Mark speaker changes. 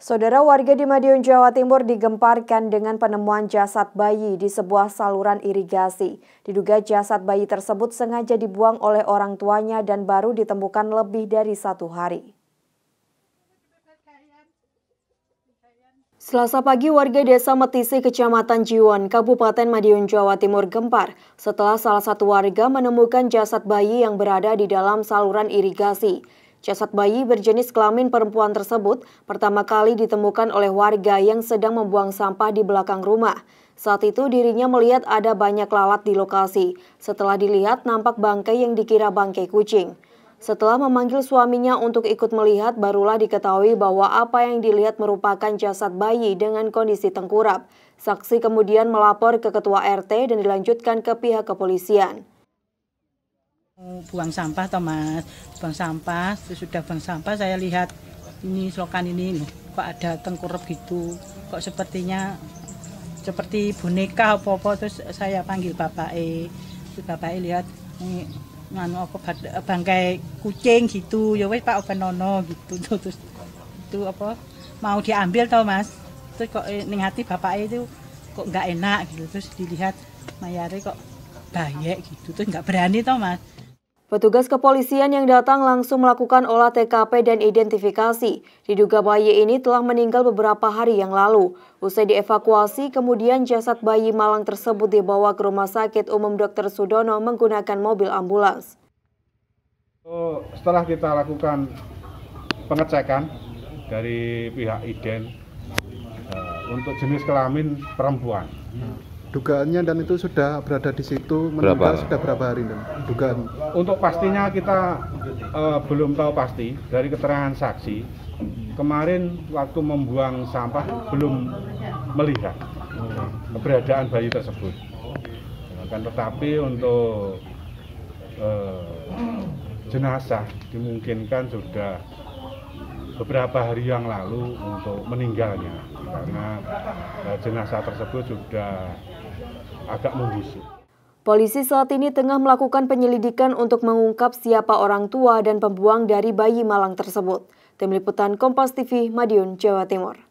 Speaker 1: Saudara warga di Madiun, Jawa Timur digemparkan dengan penemuan jasad bayi di sebuah saluran irigasi. Diduga jasad bayi tersebut sengaja dibuang oleh orang tuanya dan baru ditemukan lebih dari satu hari. Selasa pagi warga desa Metisi, Kecamatan Jiwon, Kabupaten Madiun, Jawa Timur gempar setelah salah satu warga menemukan jasad bayi yang berada di dalam saluran irigasi. Jasad bayi berjenis kelamin perempuan tersebut pertama kali ditemukan oleh warga yang sedang membuang sampah di belakang rumah. Saat itu dirinya melihat ada banyak lalat di lokasi. Setelah dilihat nampak bangkai yang dikira bangkai kucing. Setelah memanggil suaminya untuk ikut melihat, barulah diketahui bahwa apa yang dilihat merupakan jasad bayi dengan kondisi tengkurap. Saksi kemudian melapor ke ketua RT dan dilanjutkan ke pihak kepolisian
Speaker 2: buang sampah Thomas buang sampah sudah buang sampah saya lihat ini selokan ini loh kok ada tengkurap gitu kok sepertinya seperti boneka apa apa terus saya panggil bapak e terus bapak e lihat ini nganu apa eh, bangkai kucing gitu ya wes pak open nono gitu terus itu apa mau diambil tau mas terus kok eh, ning hati bapak e itu kok nggak enak gitu terus dilihat mayari kok bayek gitu terus nggak berani tau mas
Speaker 1: Petugas kepolisian yang datang langsung melakukan olah TKP dan identifikasi. Diduga bayi ini telah meninggal beberapa hari yang lalu. Usai dievakuasi, kemudian jasad bayi malang tersebut dibawa ke Rumah Sakit Umum Dr. Sudono menggunakan mobil ambulans.
Speaker 3: Setelah kita lakukan pengecekan dari pihak IDEN eh, untuk jenis kelamin perempuan, dugaannya dan itu sudah berada di situ berapa? sudah berapa hari dan dugaan untuk pastinya kita uh, belum tahu pasti dari keterangan saksi kemarin waktu membuang sampah belum melihat keberadaan bayi tersebut akan tetapi untuk uh, jenazah dimungkinkan sudah beberapa hari yang lalu untuk meninggalnya karena eh, jenazah tersebut sudah agak membusuk.
Speaker 1: Polisi saat ini tengah melakukan penyelidikan untuk mengungkap siapa orang tua dan pembuang dari bayi malang tersebut. Tim Liputan Kompas TV, Madiun, Jawa Timur.